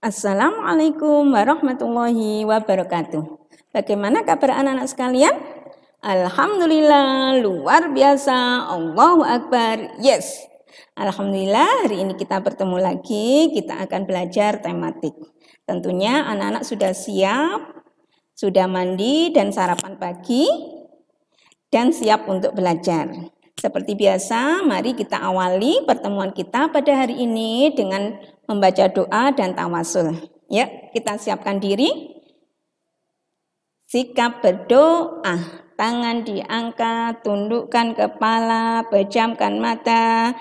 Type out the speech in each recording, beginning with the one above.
Assalamualaikum warahmatullahi wabarakatuh. Bagaimana kabar anak-anak sekalian? Alhamdulillah, luar biasa. Allahu Akbar. Yes. Alhamdulillah, hari ini kita bertemu lagi. Kita akan belajar tematik. Tentunya anak-anak sudah siap, sudah mandi dan sarapan pagi, dan siap untuk belajar. Seperti biasa, mari kita awali pertemuan kita pada hari ini dengan membaca doa dan tawasul. Ya, kita siapkan diri. Sikap berdoa, tangan diangkat, tundukkan kepala, pejamkan mata.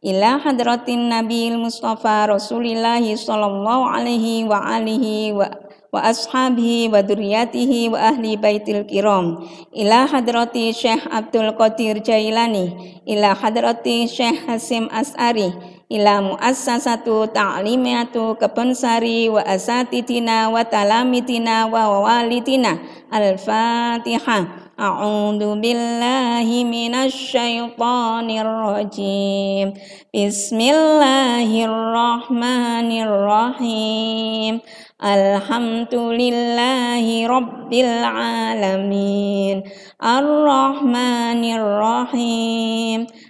Ila hadratin Nabil Mustafa Rasulillah sallallahu alaihi wa alihi wa wa ashabihi wa duriyatihi wa ahli baitil kiram ila hadrati Syekh Abdul Qadir Jailani ila hadrati Syekh Hasim As'ari ila muassasatu ta'limiyatu kepensari wa asatidina wa talamitina wa walitina al-fatihah a'udhu billahi minasy syaithanir rajim bismillahirrahmanirrahim Alhamdulillahi Rabbil Alamin Ar-Rahmanir Rahim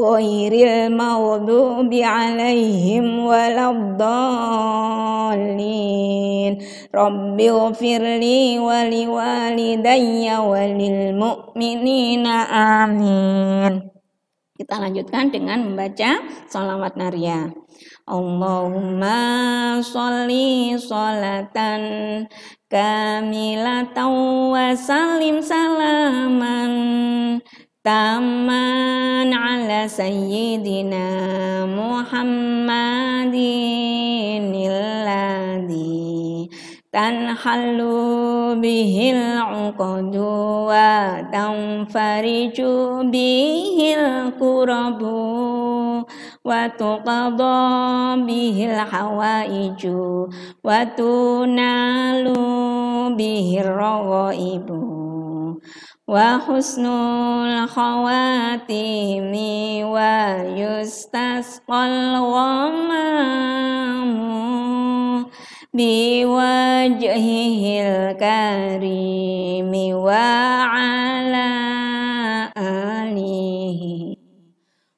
غير المغضوب عليهم ولا الضالين رب اغفر لي ولوالدي وللمؤمنين آمين Kita lanjutkan dengan membaca salawat naria. Allahumma sholli sholatan kamilatan wa salim salaman taman ala sayyidina Muhammadin illadhi tanhalu bihil uqadu wa tanfariju bihil kurabu wa tuqadha bihil hawaiju wa tunalu bihil rawaibu wa husnul khawatimi wa yustasqal wamamu bi wajhihil karimi wa ala alihi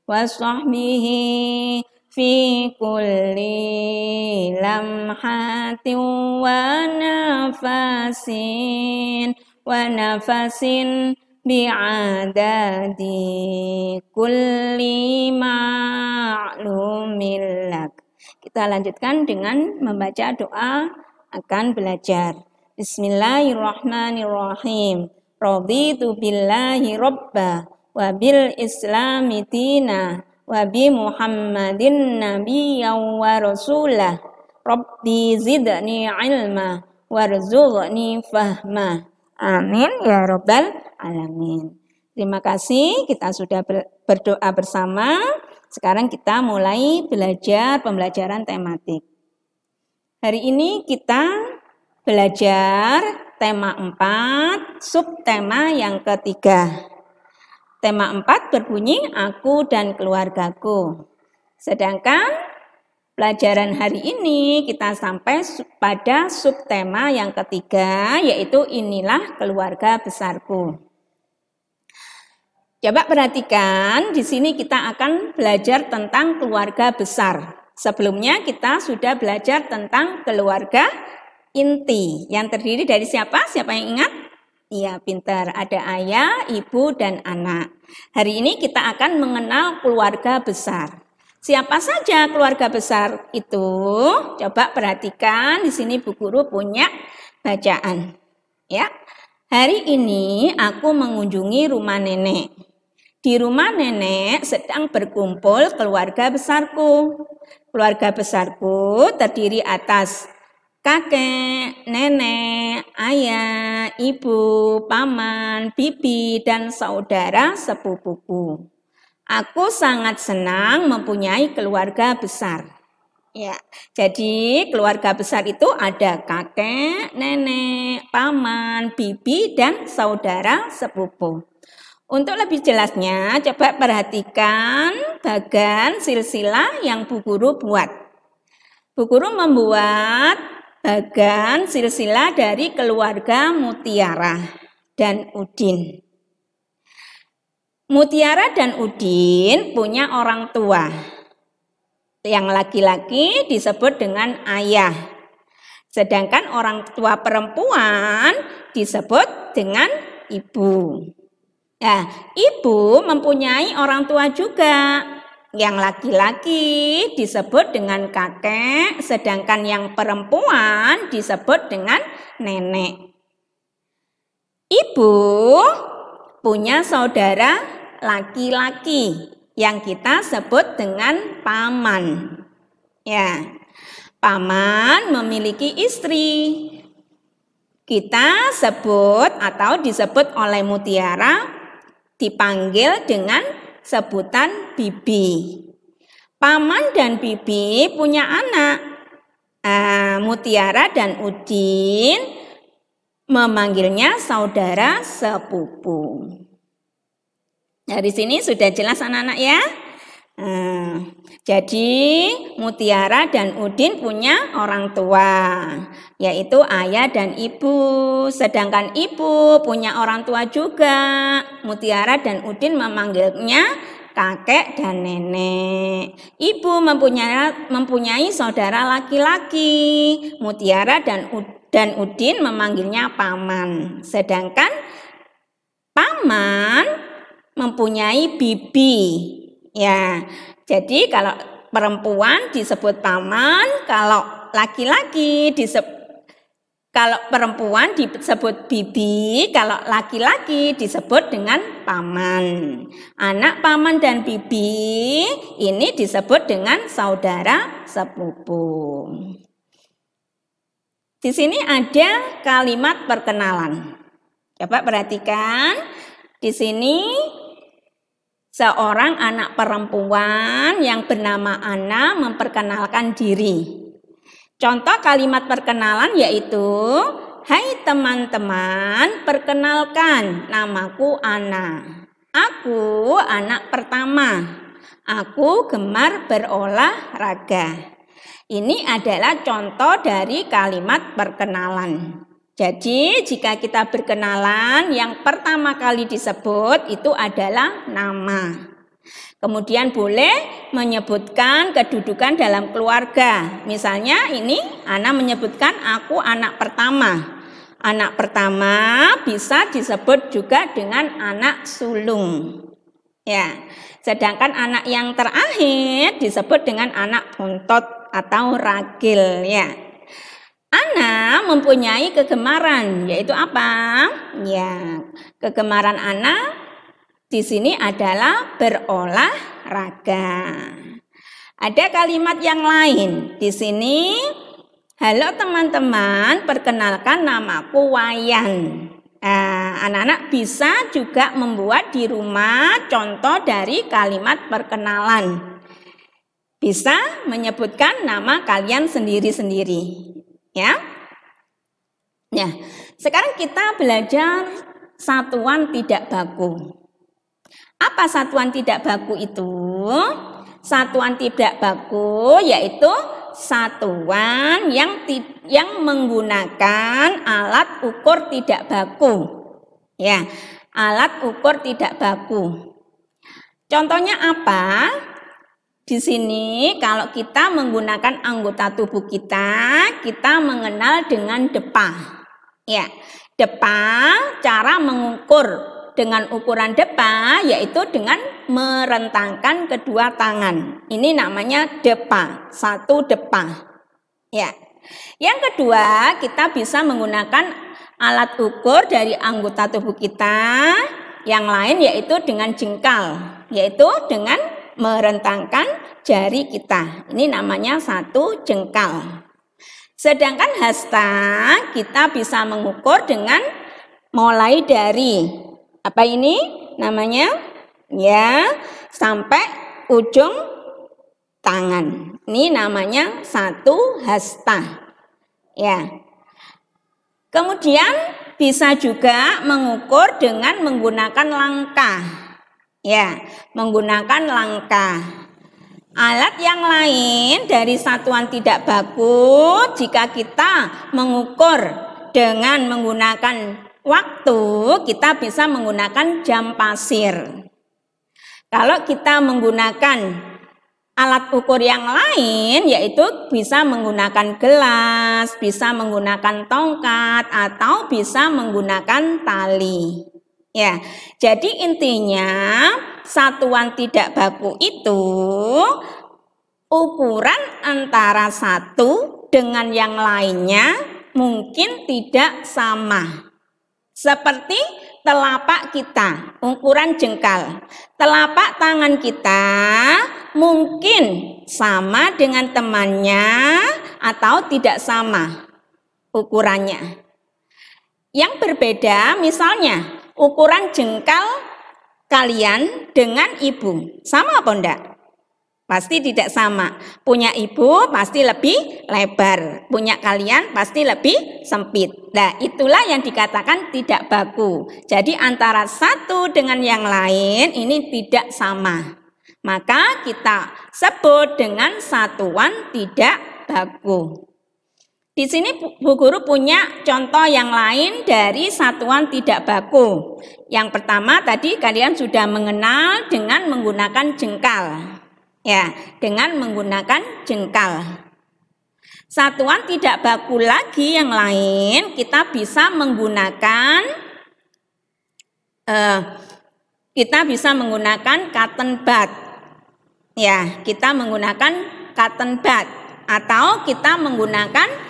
wa sahbihi fi kulli lamhatin wa nafasin ونفس بعدد كل معلوم لك Kita lanjutkan dengan membaca doa akan belajar. Bismillahirrahmanirrahim. Raditu billahi robba wa bil islami dina wa bi muhammadin nabiyya wa rasulah. Rabbi zidni ilma warzuqni fahma Amin ya robbal alamin. Terima kasih kita sudah berdoa bersama. Sekarang kita mulai belajar pembelajaran tematik. Hari ini kita belajar tema 4, subtema yang ketiga. Tema 4 berbunyi aku dan keluargaku. Sedangkan Pelajaran hari ini kita sampai pada subtema yang ketiga yaitu inilah keluarga besarku. Coba perhatikan, di sini kita akan belajar tentang keluarga besar. Sebelumnya kita sudah belajar tentang keluarga inti yang terdiri dari siapa? Siapa yang ingat? Iya, pintar. Ada ayah, ibu, dan anak. Hari ini kita akan mengenal keluarga besar. Siapa saja keluarga besar itu? Coba perhatikan di sini Bu Guru punya bacaan. Ya. Hari ini aku mengunjungi rumah nenek. Di rumah nenek sedang berkumpul keluarga besarku. Keluarga besarku terdiri atas kakek, nenek, ayah, ibu, paman, bibi, dan saudara sepupuku. Aku sangat senang mempunyai keluarga besar. Ya, jadi keluarga besar itu ada kakek, nenek, paman, bibi, dan saudara sepupu. Untuk lebih jelasnya, coba perhatikan bagan silsilah yang Bu Guru buat. Bu Guru membuat bagan silsilah dari keluarga Mutiara dan Udin. Mutiara dan Udin punya orang tua. Yang laki-laki disebut dengan ayah. Sedangkan orang tua perempuan disebut dengan ibu. Nah, ibu mempunyai orang tua juga. Yang laki-laki disebut dengan kakek, sedangkan yang perempuan disebut dengan nenek. Ibu punya saudara laki-laki yang kita sebut dengan paman. Ya. Paman memiliki istri. Kita sebut atau disebut oleh mutiara dipanggil dengan sebutan bibi. Paman dan bibi punya anak. Uh, mutiara dan Udin memanggilnya saudara sepupu. Nah, Dari sini sudah jelas anak-anak ya? Hmm, jadi Mutiara dan Udin punya orang tua, yaitu ayah dan ibu. Sedangkan ibu punya orang tua juga. Mutiara dan Udin memanggilnya kakek dan nenek. Ibu mempunyai, mempunyai saudara laki-laki. Mutiara dan dan Udin memanggilnya paman. Sedangkan paman mempunyai bibi. Ya. Jadi kalau perempuan disebut paman, kalau laki-laki disebut kalau perempuan disebut bibi, kalau laki-laki disebut dengan paman. Anak paman dan bibi ini disebut dengan saudara sepupu. Di sini ada kalimat perkenalan. Coba perhatikan. Di sini Seorang anak perempuan yang bernama Ana memperkenalkan diri. Contoh kalimat perkenalan yaitu, Hai teman-teman, perkenalkan namaku Ana. Aku anak pertama. Aku gemar berolahraga. Ini adalah contoh dari kalimat perkenalan. Jadi jika kita berkenalan yang pertama kali disebut itu adalah nama. Kemudian boleh menyebutkan kedudukan dalam keluarga. Misalnya ini anak menyebutkan aku anak pertama. Anak pertama bisa disebut juga dengan anak sulung. Ya. Sedangkan anak yang terakhir disebut dengan anak bontot atau ragil ya. Ana mempunyai kegemaran, yaitu apa? Ya, kegemaran Ana di sini adalah berolahraga. Ada kalimat yang lain di sini. Halo teman-teman, perkenalkan namaku Wayan. Eh, anak-anak bisa juga membuat di rumah contoh dari kalimat perkenalan. Bisa menyebutkan nama kalian sendiri-sendiri. Ya. Ya. Sekarang kita belajar satuan tidak baku. Apa satuan tidak baku itu? Satuan tidak baku yaitu satuan yang yang menggunakan alat ukur tidak baku. Ya, alat ukur tidak baku. Contohnya apa? Di sini kalau kita menggunakan anggota tubuh kita, kita mengenal dengan depa. Ya, depa cara mengukur dengan ukuran depa yaitu dengan merentangkan kedua tangan. Ini namanya depa, satu depa. Ya. Yang kedua, kita bisa menggunakan alat ukur dari anggota tubuh kita yang lain yaitu dengan jengkal, yaitu dengan merentangkan jari kita. Ini namanya satu jengkal. Sedangkan hasta kita bisa mengukur dengan mulai dari apa ini namanya ya sampai ujung tangan. Ini namanya satu hasta. Ya. Kemudian bisa juga mengukur dengan menggunakan langkah. Ya, menggunakan langkah. Alat yang lain dari satuan tidak baku jika kita mengukur dengan menggunakan waktu, kita bisa menggunakan jam pasir. Kalau kita menggunakan alat ukur yang lain yaitu bisa menggunakan gelas, bisa menggunakan tongkat atau bisa menggunakan tali. Ya, jadi intinya satuan tidak baku itu ukuran antara satu dengan yang lainnya mungkin tidak sama. Seperti telapak kita, ukuran jengkal. Telapak tangan kita mungkin sama dengan temannya atau tidak sama ukurannya. Yang berbeda misalnya ukuran jengkal kalian dengan ibu. Sama apa enggak? Pasti tidak sama. Punya ibu pasti lebih lebar, punya kalian pasti lebih sempit. Nah, itulah yang dikatakan tidak baku. Jadi antara satu dengan yang lain ini tidak sama. Maka kita sebut dengan satuan tidak baku. Di sini Bu Guru punya contoh yang lain dari satuan tidak baku. Yang pertama tadi kalian sudah mengenal dengan menggunakan jengkal. Ya, dengan menggunakan jengkal. Satuan tidak baku lagi yang lain kita bisa menggunakan eh, kita bisa menggunakan cotton bud. Ya, kita menggunakan cotton bud atau kita menggunakan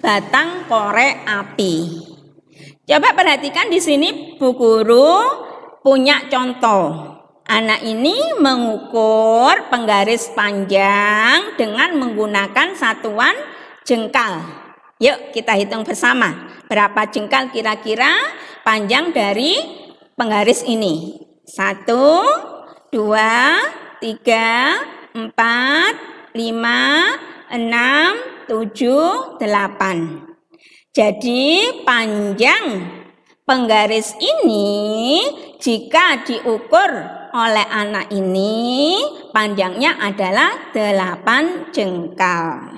batang korek api. Coba perhatikan di sini Bu Guru punya contoh. Anak ini mengukur penggaris panjang dengan menggunakan satuan jengkal. Yuk kita hitung bersama. Berapa jengkal kira-kira panjang dari penggaris ini? Satu, dua, tiga, empat, lima, 6, 7, 8. Jadi panjang penggaris ini jika diukur oleh anak ini panjangnya adalah 8 jengkal.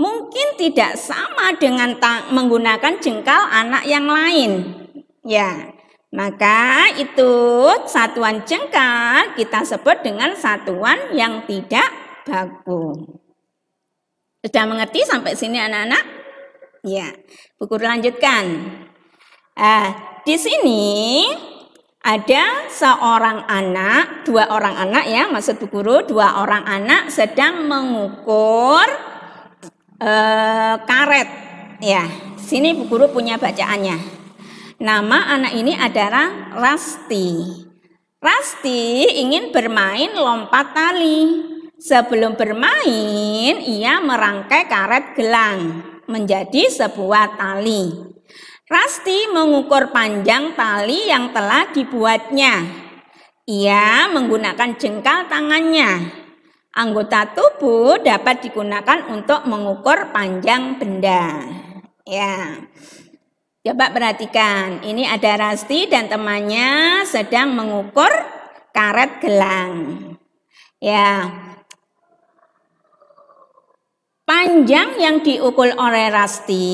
Mungkin tidak sama dengan menggunakan jengkal anak yang lain. Ya, maka itu satuan jengkal kita sebut dengan satuan yang tidak baku. Sudah mengerti sampai sini anak-anak? Ya, buku lanjutkan. Eh, di sini ada seorang anak, dua orang anak ya, maksud buku Guru, dua orang anak sedang mengukur eh, karet. Ya, sini buku Guru punya bacaannya. Nama anak ini adalah Rasti. Rasti ingin bermain lompat tali. Sebelum bermain, ia merangkai karet gelang menjadi sebuah tali. Rasti mengukur panjang tali yang telah dibuatnya. Ia menggunakan jengkal tangannya. Anggota tubuh dapat digunakan untuk mengukur panjang benda. Ya. Coba perhatikan, ini ada Rasti dan temannya sedang mengukur karet gelang. Ya, Panjang yang diukur oleh Rasti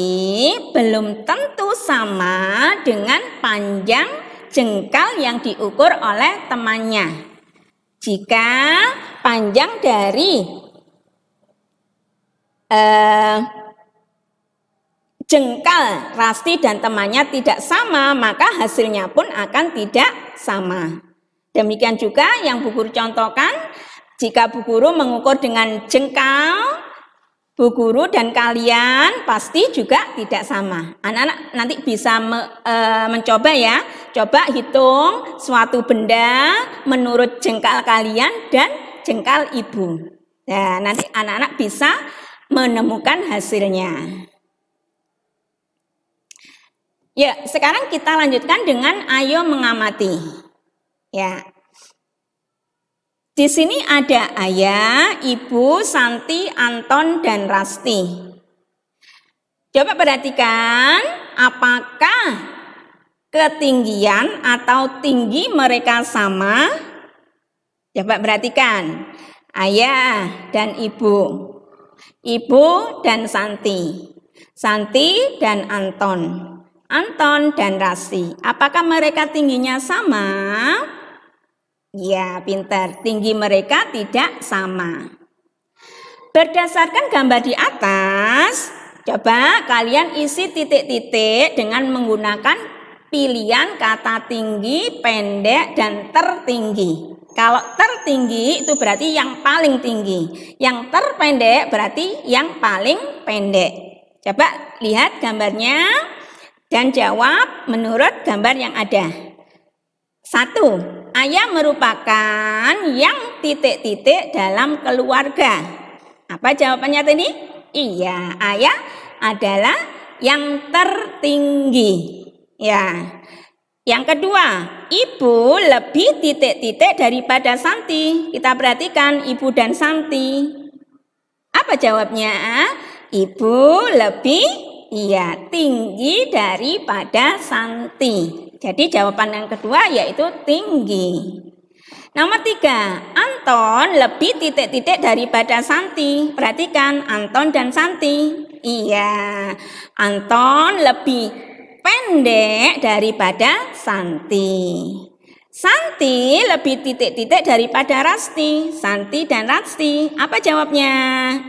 belum tentu sama dengan panjang jengkal yang diukur oleh temannya. Jika panjang dari eh, jengkal Rasti dan temannya tidak sama, maka hasilnya pun akan tidak sama. Demikian juga yang Bu Guru contohkan, jika Bu Guru mengukur dengan jengkal, Bu guru dan kalian pasti juga tidak sama. Anak-anak nanti bisa me, e, mencoba ya. Coba hitung suatu benda menurut jengkal kalian dan jengkal ibu. Nah, nanti anak-anak bisa menemukan hasilnya. Ya, sekarang kita lanjutkan dengan ayo mengamati. Ya, di sini ada ayah, ibu, Santi, Anton, dan Rasti. Coba perhatikan apakah ketinggian atau tinggi mereka sama? Coba perhatikan ayah dan ibu, ibu dan Santi, Santi dan Anton, Anton dan Rasti. Apakah mereka tingginya sama? Ya, pintar. Tinggi mereka tidak sama. Berdasarkan gambar di atas, coba kalian isi titik-titik dengan menggunakan pilihan kata tinggi, pendek, dan tertinggi. Kalau tertinggi itu berarti yang paling tinggi. Yang terpendek berarti yang paling pendek. Coba lihat gambarnya dan jawab menurut gambar yang ada. Satu, ayah merupakan yang titik-titik dalam keluarga. Apa jawabannya tadi? Iya, ayah ya, adalah yang tertinggi. Ya. Yang kedua, ibu lebih titik-titik daripada Santi. Kita perhatikan ibu dan Santi. Apa jawabnya? Ibu lebih iya tinggi daripada Santi. Jadi jawaban yang kedua yaitu tinggi. Nomor tiga, Anton lebih titik-titik daripada Santi. Perhatikan Anton dan Santi. Iya, Anton lebih pendek daripada Santi. Santi lebih titik-titik daripada Rasti. Santi dan Rasti, apa jawabnya?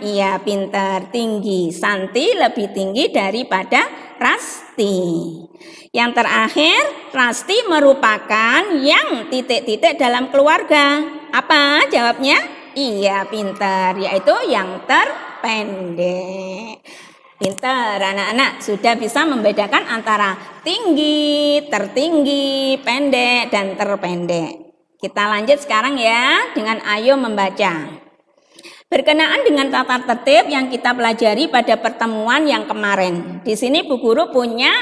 Iya, pintar, tinggi. Santi lebih tinggi daripada Rasti. Yang terakhir, Rasti merupakan yang titik-titik dalam keluarga. Apa jawabnya? Iya, pintar, yaitu yang terpendek. Pinter anak-anak sudah bisa membedakan antara tinggi, tertinggi, pendek, dan terpendek. Kita lanjut sekarang ya dengan ayo membaca. Berkenaan dengan tata tertib yang kita pelajari pada pertemuan yang kemarin. Di sini Bu Guru punya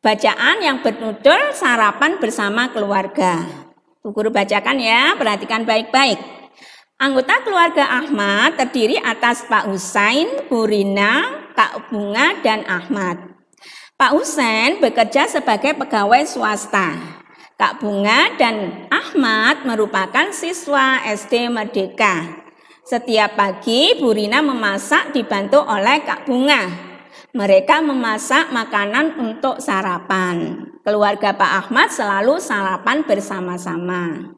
bacaan yang bernudul sarapan bersama keluarga. Bu Guru bacakan ya, perhatikan baik-baik. Anggota keluarga Ahmad terdiri atas Pak Usain, Bu Rina, Kak Bunga dan Ahmad. Pak Usen bekerja sebagai pegawai swasta. Kak Bunga dan Ahmad merupakan siswa SD Merdeka. Setiap pagi Bu Rina memasak dibantu oleh Kak Bunga. Mereka memasak makanan untuk sarapan. Keluarga Pak Ahmad selalu sarapan bersama-sama.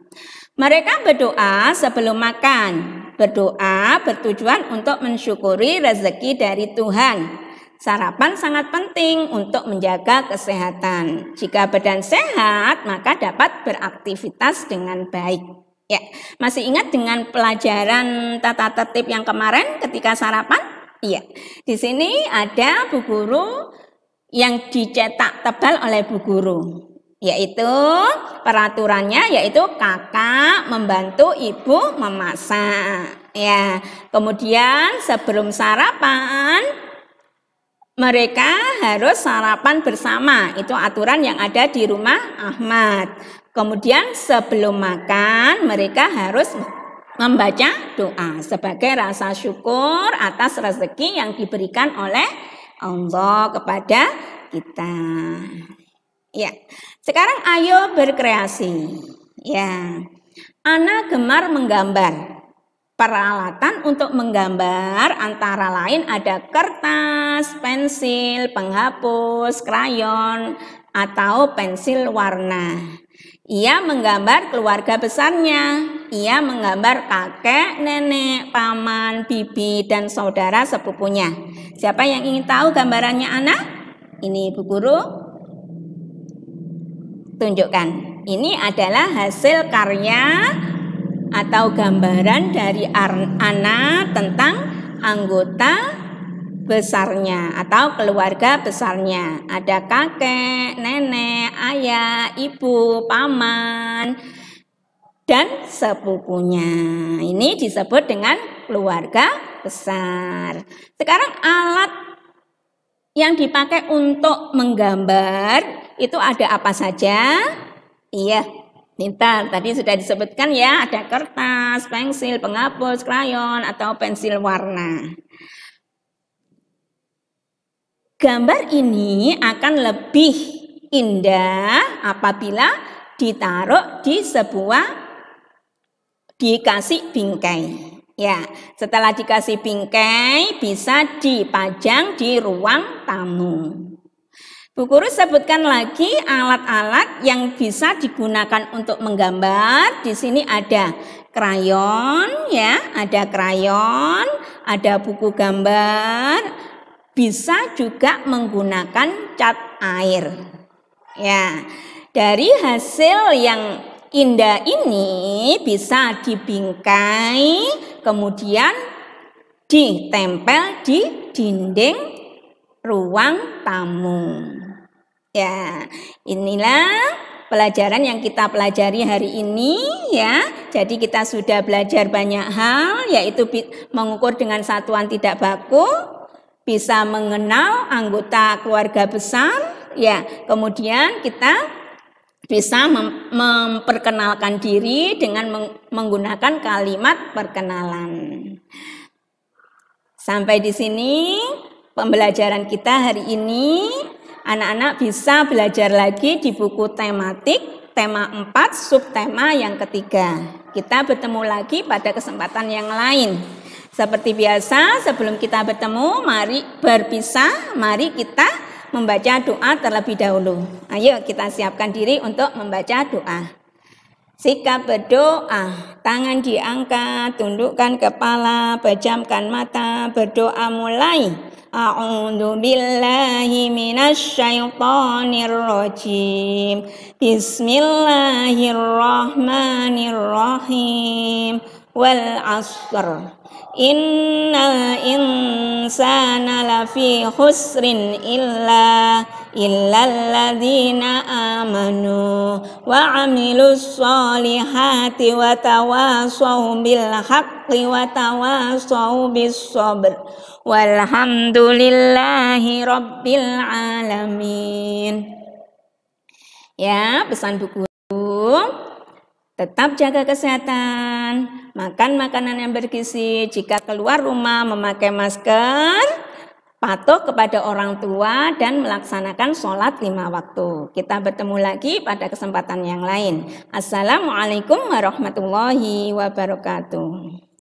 Mereka berdoa sebelum makan. Berdoa bertujuan untuk mensyukuri rezeki dari Tuhan. Sarapan sangat penting untuk menjaga kesehatan. Jika badan sehat, maka dapat beraktivitas dengan baik. Ya, masih ingat dengan pelajaran tata tertib yang kemarin ketika sarapan? Iya. Di sini ada Bu Guru yang dicetak tebal oleh Bu Guru yaitu peraturannya yaitu kakak membantu ibu memasak ya kemudian sebelum sarapan mereka harus sarapan bersama itu aturan yang ada di rumah Ahmad kemudian sebelum makan mereka harus membaca doa sebagai rasa syukur atas rezeki yang diberikan oleh Allah kepada kita ya sekarang ayo berkreasi. Ya. Ana gemar menggambar. Peralatan untuk menggambar antara lain ada kertas, pensil, penghapus, krayon, atau pensil warna. Ia menggambar keluarga besarnya. Ia menggambar kakek, nenek, paman, bibi, dan saudara sepupunya. Siapa yang ingin tahu gambarannya anak? Ini Bu Guru tunjukkan. Ini adalah hasil karya atau gambaran dari anak tentang anggota besarnya atau keluarga besarnya. Ada kakek, nenek, ayah, ibu, paman, dan sepupunya. Ini disebut dengan keluarga besar. Sekarang alat yang dipakai untuk menggambar itu ada apa saja? Iya, Minta tadi sudah disebutkan ya, ada kertas, pensil, penghapus, krayon, atau pensil warna. Gambar ini akan lebih indah apabila ditaruh di sebuah dikasih bingkai. Ya, setelah dikasih bingkai bisa dipajang di ruang tamu. Bu Guru sebutkan lagi alat-alat yang bisa digunakan untuk menggambar. Di sini ada krayon ya, ada krayon, ada buku gambar, bisa juga menggunakan cat air. Ya. Dari hasil yang indah ini bisa dibingkai kemudian ditempel di dinding ruang tamu. Ya, inilah pelajaran yang kita pelajari hari ini ya. Jadi kita sudah belajar banyak hal yaitu mengukur dengan satuan tidak baku, bisa mengenal anggota keluarga besar ya. Kemudian kita bisa mem memperkenalkan diri dengan meng menggunakan kalimat perkenalan. Sampai di sini pembelajaran kita hari ini. Anak-anak bisa belajar lagi di buku tematik tema 4 subtema yang ketiga. Kita bertemu lagi pada kesempatan yang lain. Seperti biasa sebelum kita bertemu mari berpisah, mari kita membaca doa terlebih dahulu. Ayo kita siapkan diri untuk membaca doa. Sikap berdoa, tangan diangkat, tundukkan kepala, pejamkan mata, berdoa mulai. A'udzu billahi minasyaitonir Bismillahirrahmanirrahim. Wal asr Innal insana insana lafi khusrin illa illa alladhina amanu wa amilus solihati wa tawasaw bil haqqi wa tawasaw bis sabr walhamdulillahi rabbil alamin ya pesan buku tetap jaga kesehatan makan makanan yang bergizi, jika keluar rumah memakai masker, patuh kepada orang tua dan melaksanakan sholat lima waktu. Kita bertemu lagi pada kesempatan yang lain. Assalamualaikum warahmatullahi wabarakatuh.